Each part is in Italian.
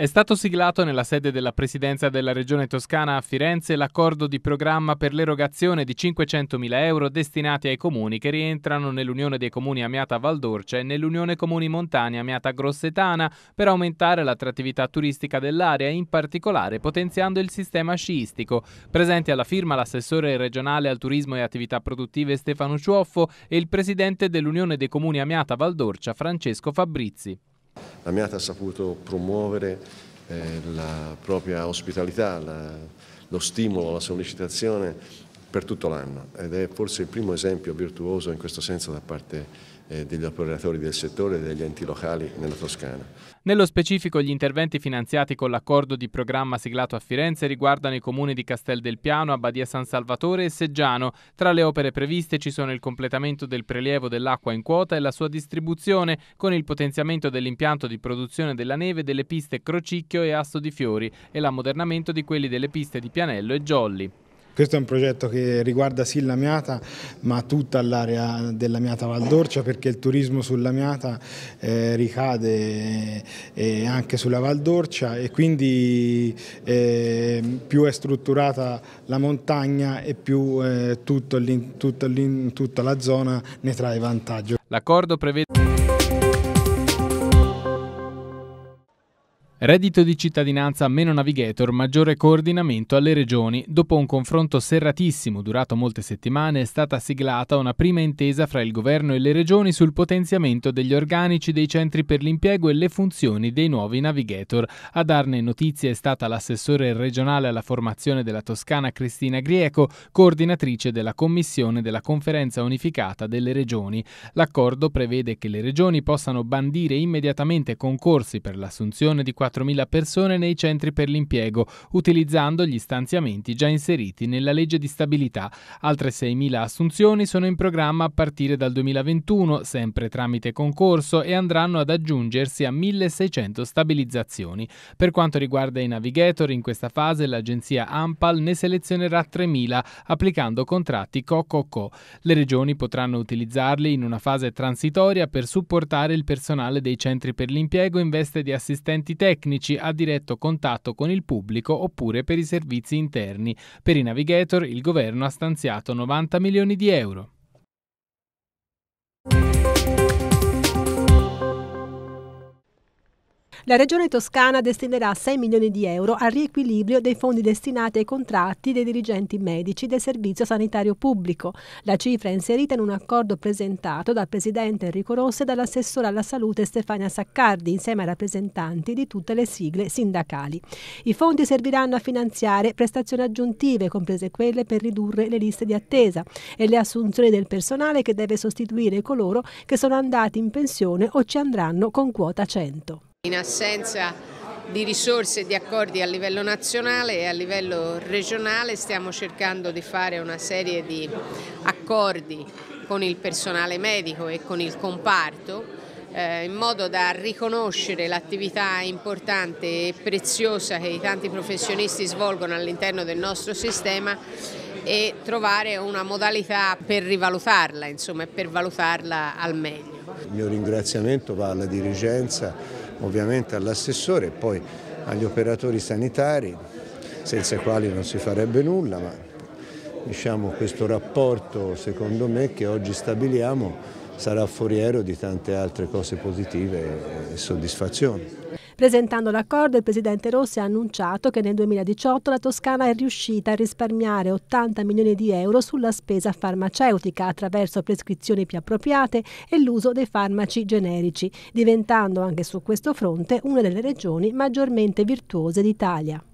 È stato siglato nella sede della Presidenza della Regione Toscana a Firenze l'accordo di programma per l'erogazione di 500.000 euro destinati ai comuni che rientrano nell'Unione dei Comuni Amiata Valdorcia e nell'Unione Comuni Montani Amiata Grossetana per aumentare l'attrattività turistica dell'area, in particolare potenziando il sistema sciistico. Presenti alla firma l'assessore regionale al turismo e attività produttive Stefano Ciuoffo e il presidente dell'Unione dei Comuni Amiata Valdorcia Francesco Fabrizi la Miata ha saputo promuovere eh, la propria ospitalità, la, lo stimolo, la sollecitazione per tutto l'anno ed è forse il primo esempio virtuoso in questo senso da parte eh, degli operatori del settore e degli enti locali nella Toscana. Nello specifico gli interventi finanziati con l'accordo di programma siglato a Firenze riguardano i comuni di Castel del Piano, Abbadia San Salvatore e Seggiano. Tra le opere previste ci sono il completamento del prelievo dell'acqua in quota e la sua distribuzione con il potenziamento dell'impianto di produzione della neve delle piste Crocicchio e Asso di Fiori e l'ammodernamento di quelli delle piste di Pianello e Giolli. Questo è un progetto che riguarda sì l'Amiata ma tutta l'area della Miata Valdorcia perché il turismo sulla Miata eh, ricade eh, anche sulla Valdorcia e quindi eh, più è strutturata la montagna e più eh, tutto tutta la zona ne trae vantaggio. L'accordo prevede... Reddito di cittadinanza meno navigator, maggiore coordinamento alle regioni. Dopo un confronto serratissimo durato molte settimane è stata siglata una prima intesa fra il governo e le regioni sul potenziamento degli organici dei centri per l'impiego e le funzioni dei nuovi navigator. A darne notizia è stata l'assessore regionale alla formazione della Toscana Cristina Grieco, coordinatrice della commissione della conferenza unificata delle regioni. L'accordo prevede che le regioni possano bandire immediatamente concorsi per l'assunzione di 4 4.000 persone nei centri per l'impiego, utilizzando gli stanziamenti già inseriti nella legge di stabilità. Altre 6.000 assunzioni sono in programma a partire dal 2021, sempre tramite concorso, e andranno ad aggiungersi a 1.600 stabilizzazioni. Per quanto riguarda i navigator, in questa fase l'agenzia AMPAL ne selezionerà 3.000 applicando contratti COCOCO. Le regioni potranno utilizzarli in una fase transitoria per supportare il personale dei centri per l'impiego in veste di assistenti tecnici tecnici a diretto contatto con il pubblico oppure per i servizi interni. Per i navigator il governo ha stanziato 90 milioni di euro. La Regione Toscana destinerà 6 milioni di euro al riequilibrio dei fondi destinati ai contratti dei dirigenti medici del Servizio Sanitario Pubblico. La cifra è inserita in un accordo presentato dal Presidente Enrico Rossi e dall'Assessore alla salute Stefania Saccardi insieme ai rappresentanti di tutte le sigle sindacali. I fondi serviranno a finanziare prestazioni aggiuntive, comprese quelle per ridurre le liste di attesa e le assunzioni del personale che deve sostituire coloro che sono andati in pensione o ci andranno con quota 100. In assenza di risorse e di accordi a livello nazionale e a livello regionale stiamo cercando di fare una serie di accordi con il personale medico e con il comparto eh, in modo da riconoscere l'attività importante e preziosa che i tanti professionisti svolgono all'interno del nostro sistema e trovare una modalità per rivalutarla, insomma, per valutarla al meglio. Il mio ringraziamento va alla dirigenza ovviamente all'assessore e poi agli operatori sanitari, senza i quali non si farebbe nulla, ma diciamo, questo rapporto secondo me che oggi stabiliamo sarà foriero di tante altre cose positive e soddisfazioni. Presentando l'accordo, il presidente Rossi ha annunciato che nel 2018 la Toscana è riuscita a risparmiare 80 milioni di euro sulla spesa farmaceutica attraverso prescrizioni più appropriate e l'uso dei farmaci generici, diventando anche su questo fronte una delle regioni maggiormente virtuose d'Italia.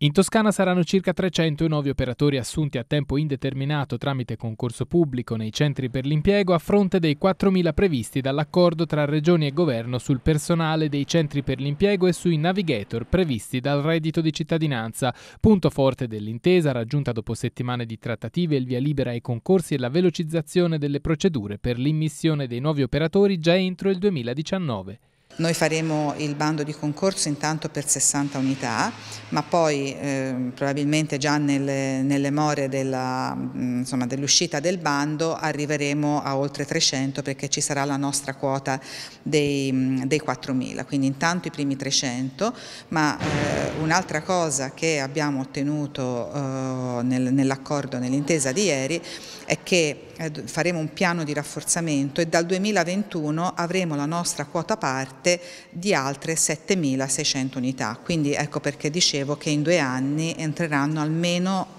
In Toscana saranno circa 300 i nuovi operatori assunti a tempo indeterminato tramite concorso pubblico nei centri per l'impiego a fronte dei 4.000 previsti dall'accordo tra regioni e governo sul personale dei centri per l'impiego e sui navigator previsti dal reddito di cittadinanza. Punto forte dell'intesa raggiunta dopo settimane di trattative il via libera ai concorsi e la velocizzazione delle procedure per l'immissione dei nuovi operatori già entro il 2019. Noi faremo il bando di concorso intanto per 60 unità, ma poi eh, probabilmente già nelle, nelle more dell'uscita dell del bando arriveremo a oltre 300 perché ci sarà la nostra quota dei, dei 4.000, quindi intanto i primi 300, ma eh, un'altra cosa che abbiamo ottenuto eh, nel, nell'accordo, nell'intesa di ieri, è che eh, faremo un piano di rafforzamento e dal 2021 avremo la nostra quota parte parte di altre 7.600 unità. Quindi ecco perché dicevo che in due anni entreranno almeno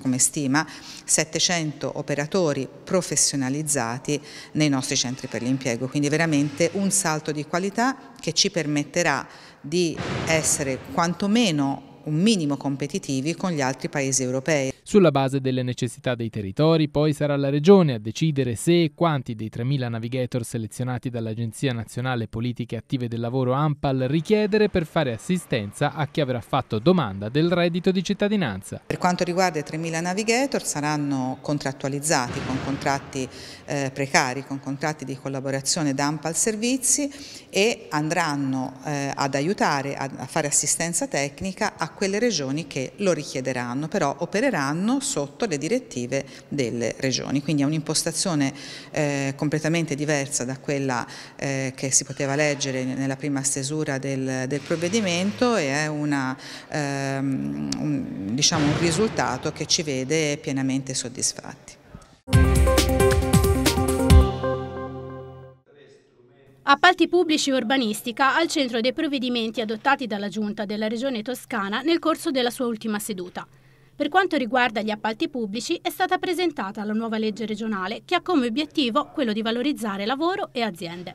come stima 700 operatori professionalizzati nei nostri centri per l'impiego, quindi veramente un salto di qualità che ci permetterà di essere quantomeno un minimo competitivi con gli altri paesi europei. Sulla base delle necessità dei territori, poi sarà la Regione a decidere se e quanti dei 3.000 navigator selezionati dall'Agenzia Nazionale Politiche Attive del Lavoro AMPAL richiedere per fare assistenza a chi avrà fatto domanda del reddito di cittadinanza. Per quanto riguarda i 3.000 navigator saranno contrattualizzati con contratti eh, precari, con contratti di collaborazione da AMPAL Servizi e andranno eh, ad aiutare a, a fare assistenza tecnica a quelle regioni che lo richiederanno, però opereranno sotto le direttive delle regioni, quindi è un'impostazione eh, completamente diversa da quella eh, che si poteva leggere nella prima stesura del, del provvedimento e è una, ehm, un, diciamo un risultato che ci vede pienamente soddisfatti. Appalti pubblici e urbanistica al centro dei provvedimenti adottati dalla Giunta della Regione Toscana nel corso della sua ultima seduta. Per quanto riguarda gli appalti pubblici è stata presentata la nuova legge regionale che ha come obiettivo quello di valorizzare lavoro e aziende.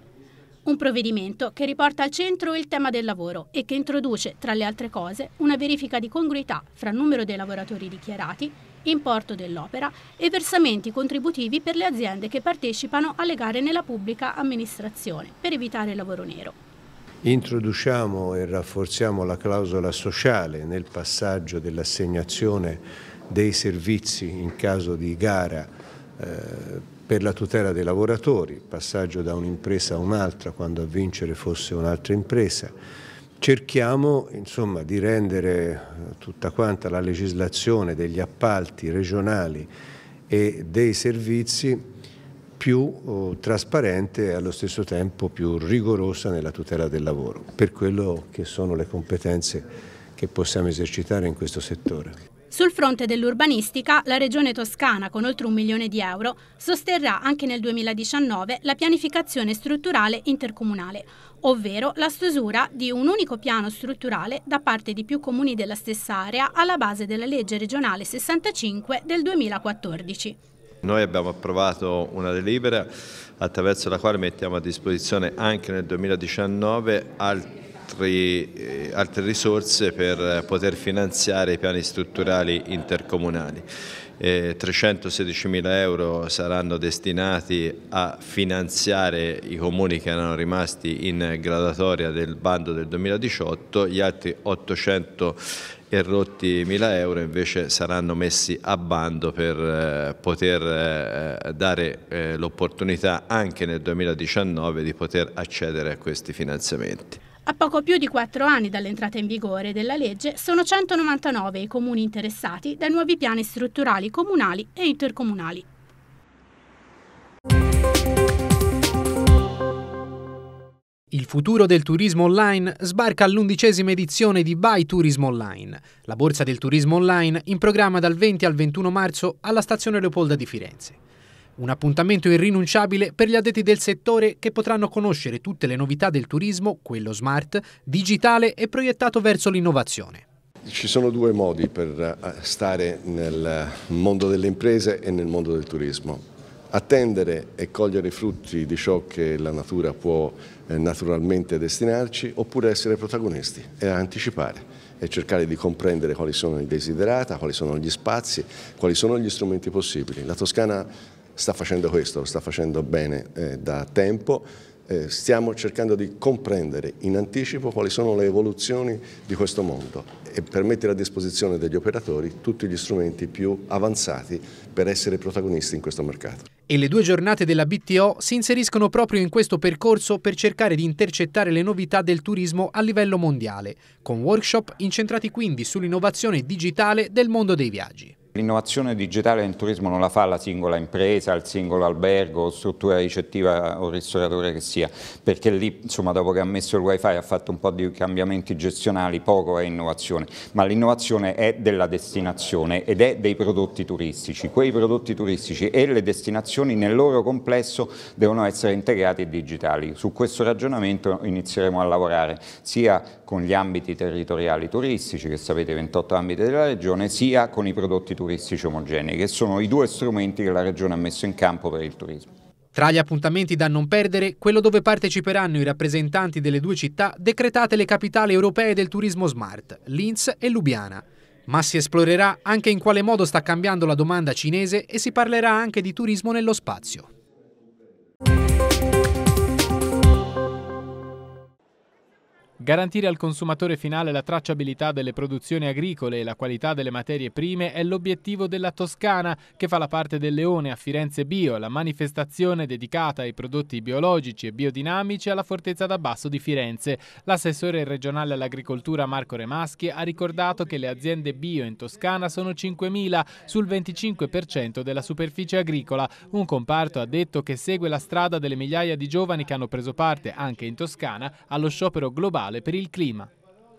Un provvedimento che riporta al centro il tema del lavoro e che introduce, tra le altre cose, una verifica di congruità fra il numero dei lavoratori dichiarati importo dell'opera e versamenti contributivi per le aziende che partecipano alle gare nella pubblica amministrazione per evitare il lavoro nero. Introduciamo e rafforziamo la clausola sociale nel passaggio dell'assegnazione dei servizi in caso di gara eh, per la tutela dei lavoratori, passaggio da un'impresa a un'altra quando a vincere fosse un'altra impresa Cerchiamo insomma, di rendere eh, tutta quanta la legislazione degli appalti regionali e dei servizi più oh, trasparente e allo stesso tempo più rigorosa nella tutela del lavoro, per quello che sono le competenze che possiamo esercitare in questo settore. Sul fronte dell'urbanistica, la Regione Toscana, con oltre un milione di euro, sosterrà anche nel 2019 la pianificazione strutturale intercomunale, ovvero la stesura di un unico piano strutturale da parte di più comuni della stessa area alla base della legge regionale 65 del 2014. Noi abbiamo approvato una delibera attraverso la quale mettiamo a disposizione anche nel 2019 al altri, eh, altre risorse per poter finanziare i piani strutturali intercomunali. Eh, 316 mila euro saranno destinati a finanziare i comuni che erano rimasti in gradatoria del bando del 2018, gli altri 800 e rotti mila euro invece saranno messi a bando per eh, poter eh, dare l'opportunità anche nel 2019 di poter accedere a questi finanziamenti. A poco più di quattro anni dall'entrata in vigore della legge sono 199 i comuni interessati dai nuovi piani strutturali comunali e intercomunali. Il futuro del turismo online sbarca all'undicesima edizione di Buy Tourism Online, la borsa del turismo online in programma dal 20 al 21 marzo alla stazione Leopolda di Firenze. Un appuntamento irrinunciabile per gli addetti del settore che potranno conoscere tutte le novità del turismo, quello smart, digitale e proiettato verso l'innovazione. Ci sono due modi per eh, stare nel mondo delle imprese e nel mondo del turismo. Attendere e cogliere i frutti di ciò che la natura può eh, naturalmente destinarci oppure essere protagonisti e anticipare e cercare di comprendere quali sono i desiderata, quali sono gli spazi, quali sono gli strumenti possibili. La Toscana sta facendo questo, lo sta facendo bene eh, da tempo. Eh, stiamo cercando di comprendere in anticipo quali sono le evoluzioni di questo mondo e per mettere a disposizione degli operatori tutti gli strumenti più avanzati per essere protagonisti in questo mercato. E le due giornate della BTO si inseriscono proprio in questo percorso per cercare di intercettare le novità del turismo a livello mondiale, con workshop incentrati quindi sull'innovazione digitale del mondo dei viaggi. L'innovazione digitale nel turismo non la fa la singola impresa, il singolo albergo, struttura ricettiva o ristoratore che sia, perché lì insomma, dopo che ha messo il wifi ha fatto un po' di cambiamenti gestionali, poco è innovazione, ma l'innovazione è della destinazione ed è dei prodotti turistici. Quei prodotti turistici e le destinazioni nel loro complesso devono essere integrati e digitali. Su questo ragionamento inizieremo a lavorare sia con gli ambiti territoriali turistici, che sapete 28 ambiti della regione, sia con i prodotti turistici turistici omogenei, che sono i due strumenti che la Regione ha messo in campo per il turismo. Tra gli appuntamenti da non perdere, quello dove parteciperanno i rappresentanti delle due città decretate le capitali europee del turismo smart, Linz e Lubiana. Ma si esplorerà anche in quale modo sta cambiando la domanda cinese e si parlerà anche di turismo nello spazio. Garantire al consumatore finale la tracciabilità delle produzioni agricole e la qualità delle materie prime è l'obiettivo della Toscana, che fa la parte del Leone a Firenze Bio, la manifestazione dedicata ai prodotti biologici e biodinamici alla Fortezza d'Abbasso di Firenze. L'assessore regionale all'agricoltura Marco Remaschi ha ricordato che le aziende bio in Toscana sono 5.000 sul 25% della superficie agricola, un comparto ha detto che segue la strada delle migliaia di giovani che hanno preso parte anche in Toscana allo sciopero globale ambientale per il clima.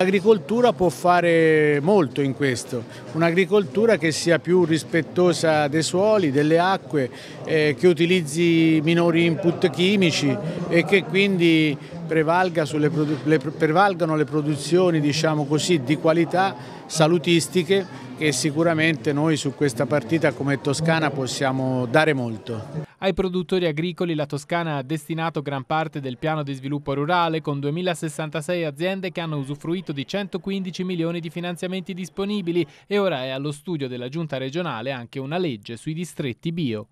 L'agricoltura può fare molto in questo, un'agricoltura che sia più rispettosa dei suoli, delle acque, eh, che utilizzi minori input chimici e che quindi sulle, le, prevalgano le produzioni diciamo così, di qualità salutistiche che sicuramente noi su questa partita come Toscana possiamo dare molto. Ai produttori agricoli la Toscana ha destinato gran parte del piano di sviluppo rurale con 2066 aziende che hanno usufruito di 115 milioni di finanziamenti disponibili e ora è allo studio della giunta regionale anche una legge sui distretti bio.